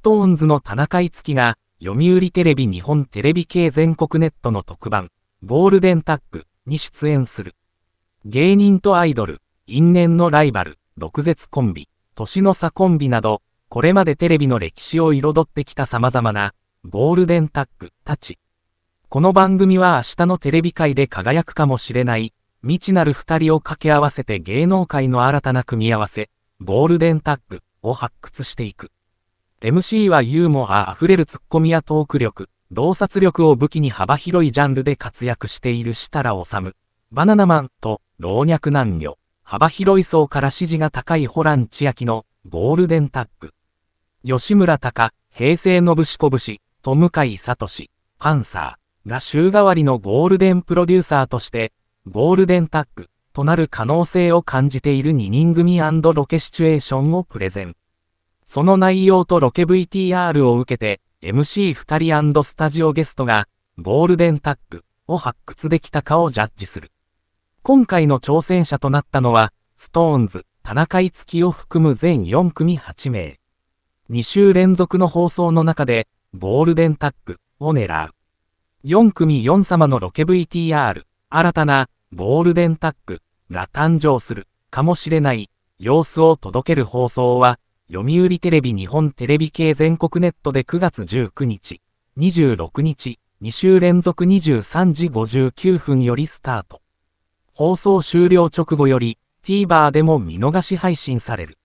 ストーンズの田中いつきが、読売テレビ日本テレビ系全国ネットの特番、ゴールデンタッグに出演する。芸人とアイドル、因縁のライバル、毒舌コンビ、年の差コンビなど、これまでテレビの歴史を彩ってきた様々な、ゴールデンタッグたち。この番組は明日のテレビ界で輝くかもしれない、未知なる二人を掛け合わせて芸能界の新たな組み合わせ、ゴールデンタッグを発掘していく。MC はユーモア溢れるツッコミやトーク力、洞察力を武器に幅広いジャンルで活躍している設楽治。バナナマンと老若男女、幅広い層から支持が高いホラン千秋のゴールデンタッグ。吉村隆、平成のぶしこぶし、と向井聡、パンサーが週替わりのゴールデンプロデューサーとして、ゴールデンタッグとなる可能性を感じている2人組ロケシチュエーションをプレゼン。その内容とロケ VTR を受けて、MC2 人スタジオゲストが、ゴールデンタッグを発掘できたかをジャッジする。今回の挑戦者となったのは、ストーンズ、田中いつきを含む全4組8名。2週連続の放送の中で、ゴールデンタッグを狙う。4組4様のロケ VTR、新たなゴールデンタッグが誕生するかもしれない様子を届ける放送は、読売テレビ日本テレビ系全国ネットで9月19日、26日、2週連続23時59分よりスタート。放送終了直後より TVer でも見逃し配信される。